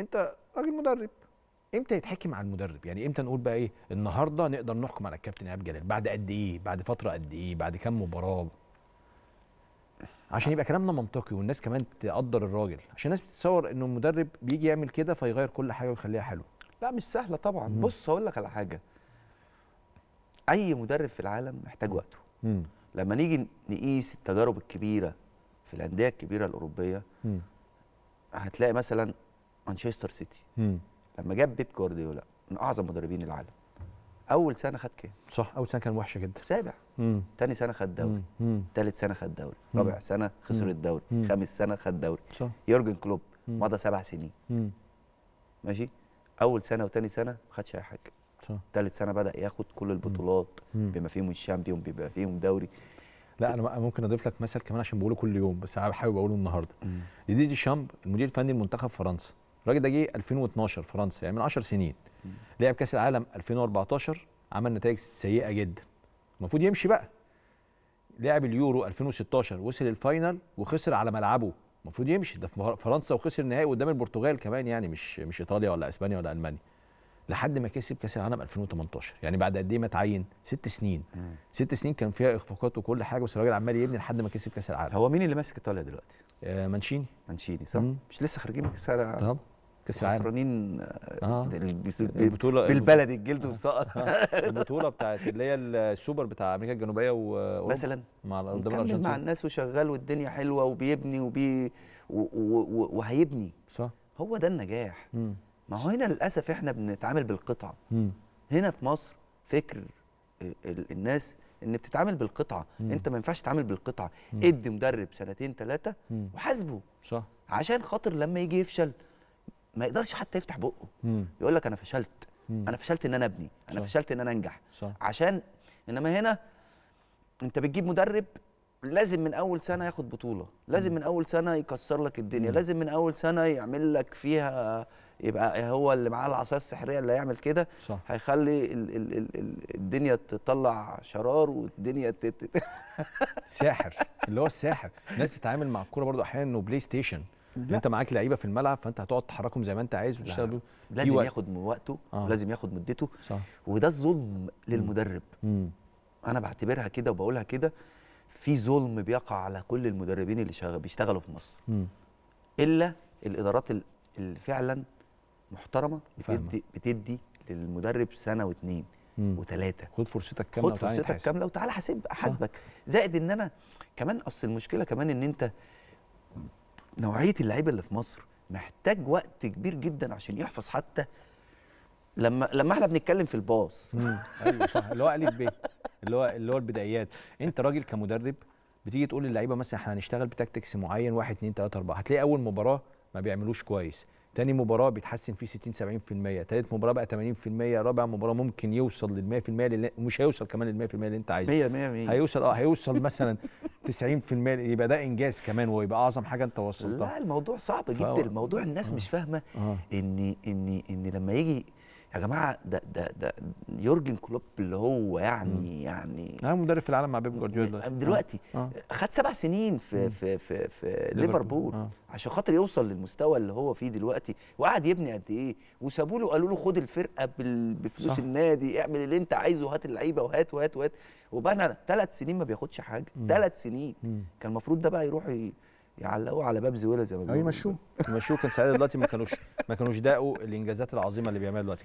انت راجل مدرب امتى يتحكم على المدرب يعني امتى نقول بقى ايه النهارده نقدر نحكم على الكابتن ايهاب جلال بعد قد ايه بعد فتره قد ايه بعد كام مباراه عشان يبقى كلامنا منطقي والناس كمان تقدر الراجل عشان الناس بتتصور ان المدرب بيجي يعمل كده فيغير كل حاجه ويخليها حلوه لا مش سهله طبعا مم. بص هقول لك على حاجه اي مدرب في العالم محتاج وقته مم. لما نيجي نقيس التجارب الكبيره في الانديه الكبيره الاوروبيه مم. هتلاقي مثلا مانشستر سيتي لما جاب بيب جوارديولا من اعظم مدربين العالم اول سنه خد كام صح اول سنه كان وحشه جدا سابع تاني سنه خد دوري تالت سنه خد دوري رابع سنه خسر الدوري خامس سنه خد دوري صح يورجن كلوب مضى سبع سنين ماشي اول سنه وتاني سنه ما خدش اي حاجه صح تالت سنه بدا ياخد كل البطولات بما فيهم الشامبيون بما فيهم دوري لا انا ممكن اضيف لك مثل كمان عشان بقوله كل يوم بس انا حابب اقوله النهارده ديدي دي شامب المدير الفني لمنتخب فرنسا الراجل ده جه 2012 فرنسا يعني من 10 سنين لعب كاس العالم 2014 عمل نتائج سيئه جدا المفروض يمشي بقى لعب اليورو 2016 وصل الفاينل وخسر على ملعبه المفروض يمشي ده في فرنسا وخسر النهائي قدام البرتغال كمان يعني مش مش ايطاليا ولا اسبانيا ولا المانيا لحد ما كسب كاس العالم 2018 يعني بعد قد ايه ما اتعين ست سنين مم. ست سنين كان فيها اخفاقات وكل حاجه بس الراجل عمال يبني لحد ما كسب كاس العالم هو مين اللي ماسك ايطاليا دلوقتي آه مانشيني مانشيني صح مم. مش لسه خارجين من كاس العالم كاس العالم خسرانين آه. آه. البطوله بالبلدي الجلد آه. والسقط البطوله بتاعت اللي هي السوبر بتاع امريكا الجنوبيه و... مثلا مع الارجنتين مع الناس وشغال والدنيا حلوه وبيبني وبي و... و... و... وهيبني صح هو ده النجاح مم. ما هو هنا للاسف احنا بنتعامل بالقطعه مم. هنا في مصر فكر الناس ان بتتعامل بالقطعه مم. انت ما ينفعش تتعامل بالقطعه ادي مدرب سنتين ثلاثه وحاسبه صح عشان خاطر لما يجي يفشل ما يقدرش حتى يفتح بقه يقول لك انا فشلت انا فشلت ان انا ابني انا صح. فشلت ان انا انجح صح. عشان انما هنا انت بتجيب مدرب لازم من اول سنه ياخد بطوله لازم من اول سنه يكسر لك الدنيا لازم من اول سنه يعمل لك فيها يبقى هو اللي معاه العصايه السحريه اللي هيعمل كده هيخلي ال ال ال ال الدنيا تطلع شرار والدنيا ساحر اللي هو الساحر الناس بتتعامل مع الكوره برضو احيانا انه بلاي ستيشن لا. انت معاك لعيبه في الملعب فانت هتقعد تحركهم زي ما انت عايز وتشتغل بيهم لازم وقت. ياخد من وقته آه. ولازم ياخد مدته صح. وده الظلم للمدرب مم. انا بعتبرها كده وبقولها كده في ظلم بيقع على كل المدربين اللي شغل بيشتغلوا في مصر مم. الا الادارات اللي فعلا محترمه بتدي بتدي للمدرب سنه واثنين وثلاثه خد فرصتك كامله خد فرصتك كامله وتعالى حاسب حاسبك زائد ان انا كمان اصل المشكله كمان ان انت نوعيه اللعيبه اللي في مصر محتاج وقت كبير جدا عشان يحفظ حتى لما لما احنا بنتكلم في الباص ايوه صح اللي هو الف ب اللي هو اللي هو البدايات انت راجل كمدرب بتيجي تقول للعيبه مثلا احنا هنشتغل بتكتكس معين 1 2 3 4 هتلاقي اول مباراه ما بيعملوش كويس تاني مباراه بيتحسن فيه 60 70% تالت مباراه بقى 80% رابع مباراه ممكن يوصل لل 100% اللي مش هيوصل كمان لل 100% اللي انت عايزه 100 100 100 هيوصل اه هيوصل مثلا 90% يبقى ده انجاز كمان ويبقى اعظم حاجه انت وصلتها لا الموضوع صعب ف... جدا الموضوع الناس آه. مش فاهمه آه. ان ان ان لما يجي يا جماعه ده ده ده يورجن كلوب اللي هو يعني مم. يعني, يعني اهم مدرب في العالم مع بيب جوارديولا دلوقتي آه. آه. خد سبع سنين في مم. في في, في ليفربول آه. عشان خاطر يوصل للمستوى اللي هو فيه دلوقتي وقعد يبني قد ايه وسابوا له قالوا له خد الفرقه بفلوس صح. النادي اعمل اللي انت عايزه هات اللعيبه وهات وهات وهات وبقى ثلاث سنين ما بياخدش حاجه ثلاث سنين مم. كان المفروض ده بقى يروح ي... يعلقوه على باب زويله زي ما أيوة، بيقولوا يمشوه يمشوه كان سعيد دلوقتي ما كانوش ما كانوش داقوا الانجازات العظيمه اللي بيعملها دلوقتي